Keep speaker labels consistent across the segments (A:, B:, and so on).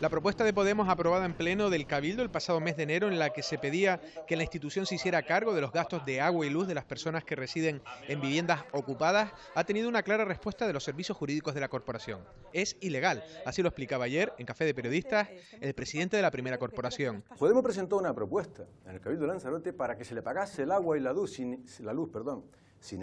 A: La propuesta de Podemos aprobada en pleno del Cabildo el pasado mes de enero en la que se pedía que la institución se hiciera cargo de los gastos de agua y luz de las personas que residen en viviendas ocupadas ha tenido una clara respuesta de los servicios jurídicos de la corporación. Es ilegal, así lo explicaba ayer en Café de Periodistas el presidente de la primera corporación.
B: Podemos presentó una propuesta en el Cabildo de Lanzarote para que se le pagase el agua y la luz sin, la luz, perdón, sin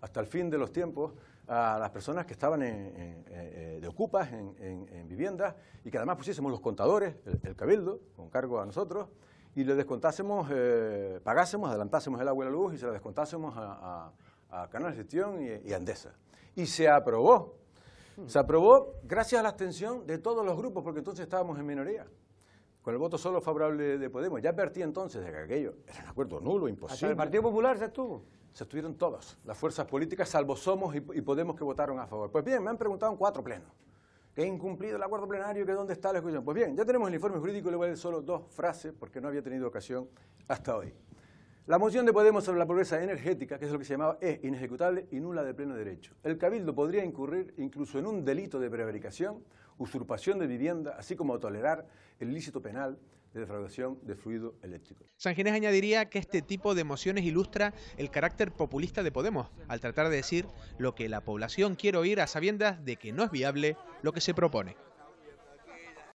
B: hasta el fin de los tiempos a las personas que estaban eh, de ocupas en, viviendas y que además pusiésemos los contadores, el, cabildo, con cargo a nosotros, y le descontásemos, eh, pagásemos, adelantásemos el agua y la luz y se la descontásemos a, Canal de Gestión y, y Andesa. Y se aprobó. Se aprobó gracias a la atención de todos los grupos, porque entonces estábamos en minoría con el voto solo favorable de Podemos. Ya advertí entonces de que aquello era un acuerdo nulo, imposible. el Partido Popular se estuvo. Se estuvieron todas las fuerzas políticas, salvo Somos y, Podemos que votaron a favor. Pues bien, me han preguntado en cuatro plenos que he incumplido el acuerdo plenario, que dónde está la escucha Pues bien, ya tenemos el informe jurídico, le voy a dar solo dos frases porque no había tenido ocasión hasta hoy. La moción de Podemos sobre la pobreza energética, que es lo que se llamaba, es inejecutable y nula de pleno derecho. El cabildo podría incurrir incluso en un delito de prevaricación, usurpación de vivienda, así como tolerar el lícito penal de defraudación de fluido eléctrico.
A: Sanginés añadiría que este tipo de mociones ilustra el carácter populista de Podemos, al tratar de decir lo que la población quiere oír a sabiendas de que no es viable lo que se propone.